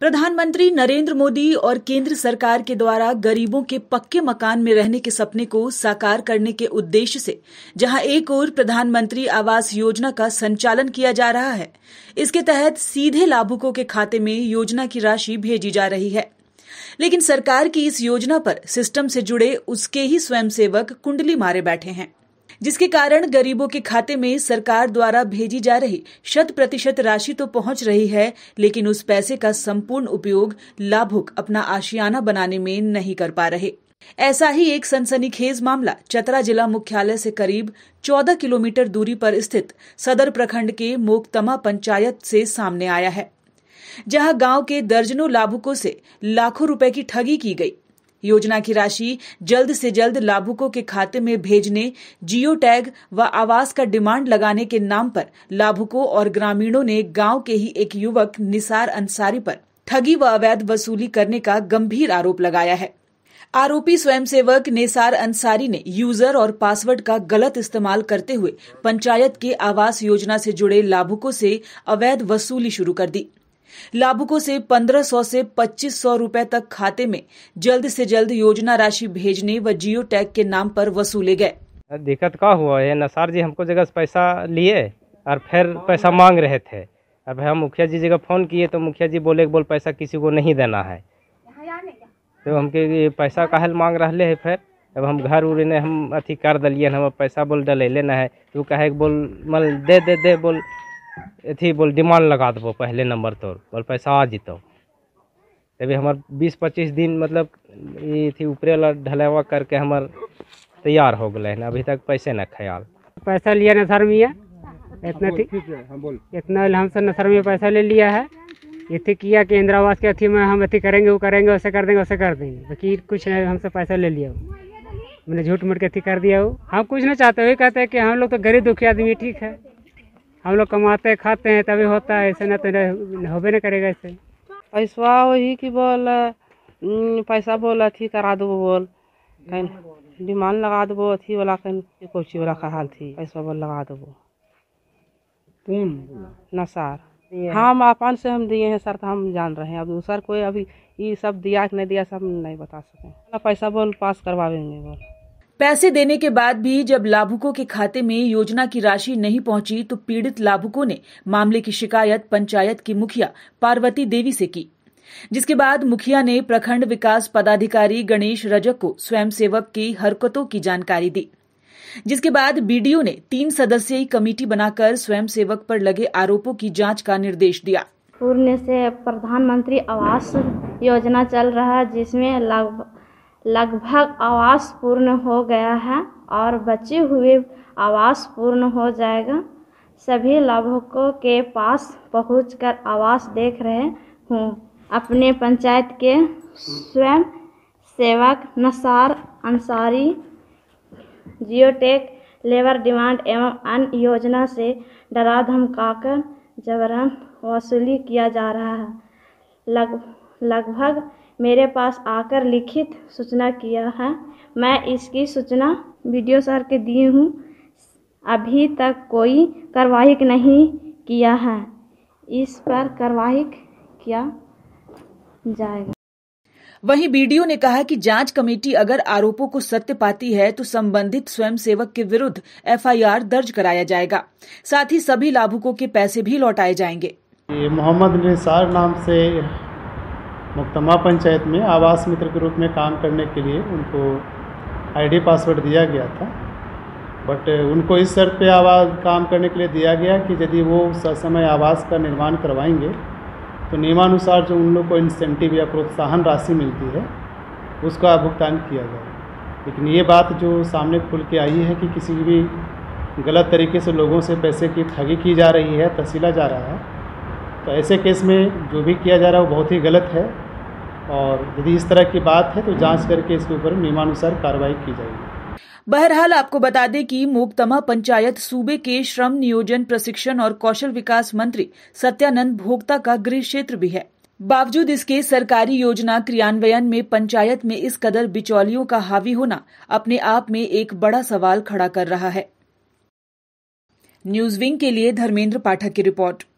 प्रधानमंत्री नरेंद्र मोदी और केंद्र सरकार के द्वारा गरीबों के पक्के मकान में रहने के सपने को साकार करने के उद्देश्य से जहां एक ओर प्रधानमंत्री आवास योजना का संचालन किया जा रहा है इसके तहत सीधे लाभुकों के खाते में योजना की राशि भेजी जा रही है लेकिन सरकार की इस योजना पर सिस्टम से जुड़े उसके ही स्वयंसेवक कुंडली मारे बैठे हैं जिसके कारण गरीबों के खाते में सरकार द्वारा भेजी जा रही शत प्रतिशत राशि तो पहुंच रही है लेकिन उस पैसे का संपूर्ण उपयोग लाभुक अपना आशियाना बनाने में नहीं कर पा रहे ऐसा ही एक सनसनीखेज मामला चतरा जिला मुख्यालय से करीब 14 किलोमीटर दूरी पर स्थित सदर प्रखंड के मोकतमा पंचायत से सामने आया है जहां गांव के दर्जनों लाभुकों से लाखों रुपए की ठगी की गई योजना की राशि जल्द से जल्द लाभुकों के खाते में भेजने जियो टैग व आवास का डिमांड लगाने के नाम पर लाभुकों और ग्रामीणों ने गांव के ही एक युवक निसार अंसारी पर ठगी व अवैध वसूली करने का गंभीर आरोप लगाया है आरोपी स्वयंसेवक निसार अंसारी ने यूजर और पासवर्ड का गलत इस्तेमाल करते हुए पंचायत के आवास योजना से जुड़े लाभुकों से अवैध वसूली शुरू कर दी लाभुकों से 1500 से 2500 रुपए तक खाते में जल्द से जल्द योजना राशि भेजने व जियो टैग के नाम पर वसूले गए दिक्कत का हुआ है नसार जी हमको जगह पैसा लिए और फिर पैसा मांग रहे थे अब हम मुखिया जी जगह फ़ोन किए तो मुखिया जी बोले बोल पैसा किसी को नहीं देना है तो हमके पैसा काहल मांग रहा है फिर अब हम घर उर ने हम अथी कर दलिए हम पैसा बोल डलैले ना है तो कहे बोल मल दे दे दे बोल अथी बोल डिमांड लगा देबो पहले नंबर तोर बोल पैसा आ जितो तभी हमार बीस पच्चीस दिन मतलब अथी ऊपर वाला ढलेवा करके हमार तैयार हो गए हैं अभी तक पैसे न ख्याल पैसा लिया न सर मिया हाँ, इतना हाँ, इतना हम सर नसर पैसा ले लिया है इतने किया कि इंदिरा आवास के अथी में हम अथी करेंगे वो करेंगे वैसे कर देंगे वैसे कर देंगे बाकी कुछ नहीं हमसे पैसा ले लिया मैंने झूठ मूठ के अथी कर दिया वो हम कुछ नहीं चाहते वही कहते हैं कि हम लोग तो गरीब दुखी आदमी ठीक है हम लोग कमाते खाते हैं तभी होता है ऐसे ना तो होबे नहीं करेगा ऐसे पैसा वही कि बोल पैसा बोल अथी करा दो बोल कहीं डिमांड लगा दो अथी वाला कहीं कोची वाला कहा थी पैसा बोल लगा दो कौन नसार हम अपन से हम दिए हैं सर तो हम जान रहे हैं अब दूसर कोई अभी ये सब दिया कि नहीं दिया सब नहीं बता सकें पैसा बोल पास करवा देंगे बोल पैसे देने के बाद भी जब लाभुकों के खाते में योजना की राशि नहीं पहुंची तो पीड़ित लाभुकों ने मामले की शिकायत पंचायत की मुखिया पार्वती देवी से की जिसके बाद मुखिया ने प्रखंड विकास पदाधिकारी गणेश रजक को स्वयंसेवक की हरकतों की जानकारी दी जिसके बाद बीडीओ ने तीन सदस्यीय कमेटी बनाकर स्वयंसेवक पर लगे आरोपों की जांच का निर्देश दिया पूर्ण से प्रधानमंत्री आवास योजना चल रहा है जिसमें लगभग आवास पूर्ण हो गया है और बचे हुए आवास पूर्ण हो जाएगा सभी लाभुकों के पास पहुँच कर आवास देख रहे हूँ अपने पंचायत के स्वयं सेवक Nasar Ansari geotag labour demand एवं अन्य योजना से डरा धमकाकर जबरन वसूली किया जा रहा है लग लगभग मेरे पास आकर लिखित सूचना किया है मैं इसकी सूचना बी डी ओ सर के दिए हूँ अभी तक कोई कार्रवाई नहीं किया है इस पर कार्रवाई किया जाएगा वहीं बीडीओ ने कहा कि जांच कमेटी अगर आरोपों को सत्य पाती है तो संबंधित स्वयंसेवक के विरुद्ध एफआईआर दर्ज कराया जाएगा साथ ही सभी लाभुकों के पैसे भी लौटाए जाएंगे मोहम्मद निसार नाम से मुक्तमा पंचायत में आवास मित्र के रूप में काम करने के लिए उनको आईडी पासवर्ड दिया गया था बट उनको इस शर्त पे आवाज काम करने के लिए दिया गया कि यदि वो ससमय आवास का निर्माण करवाएंगे तो नियमानुसार जो उन लोग को इंसेंटिव या प्रोत्साहन राशि मिलती है उसका भुगतान किया जाए लेकिन ये बात जो सामने खुल के आई है कि किसी भी गलत तरीके से लोगों से पैसे की ठगी की जा रही है तसीला जा रहा है तो ऐसे केस में जो भी किया जा रहा है वो बहुत ही गलत है और यदि इस तरह की बात है तो जांच करके इसके ऊपर नियमानुसार कार्रवाई की जाएगी बहरहाल आपको बता दें कि मोकतमा पंचायत सूबे के श्रम नियोजन प्रशिक्षण और कौशल विकास मंत्री सत्यानंद भोक्ता का गृह क्षेत्र भी है बावजूद इसके सरकारी योजना क्रियान्वयन में पंचायत में इस कदर बिचौलियों का हावी होना अपने आप में एक बड़ा सवाल खड़ा कर रहा है न्यूज विंग के लिए धर्मेंद्र पाठक की रिपोर्ट